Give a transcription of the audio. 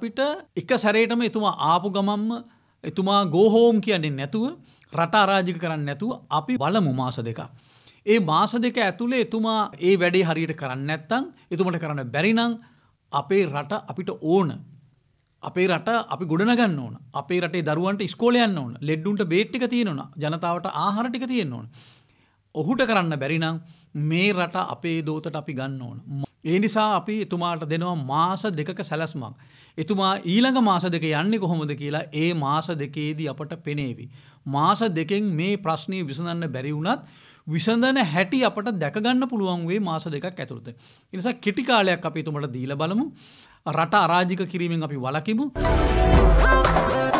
අපිට එක සැරේටම එතුමා ආපු ගමම්ම එතුමා ගෝහෝම් කියන්නේ නැතුව රට අරාජික කරන්න නැතුව අපි බලමු මාස දෙක. ඒ මාස දෙක ඇතුළේ එතුමා ඒ වැඩේ හරියට කරන්න නැත්තං එතුමට කරන්න බැරිනං අපේ රට අපිට ඕන. අපේ රට අපි ගොඩනගන්න ඕන අපේ රටේ දරුවන්ට ස්කෝලයන්න ඕන ලෙඩ්ඩුන්ට බේට්ටික තියෙනවන ජනතාවට ආහරටික තියෙන්න ඕන. ඔහුට කරන්න බැරිනම් මේ රට අපේ දෝතට අපි ගන්න ඕන. ඒ නිසා අපි එතුමාට දෙනවා මාස දෙකක සැලැස්මක්. එතුමා ඊළඟ මාස දෙක යන්නේ කොහොමද කියලා ඒ මාස දෙකේදී අපට පෙනේවි. මාස දෙකෙන් මේ ප්‍රශ්නය විසඳන්න බැරි වුණත් විසඳන හැටි අපට දැකගන්න පුළුවන් වේ මාස දෙකක් ඇතුළත. එනිසා කෙටි කාලයක් අපි එතුමට දීලා බලමු. රට අරාජික කිරීමෙන් අපි වළකිමු. Thank you.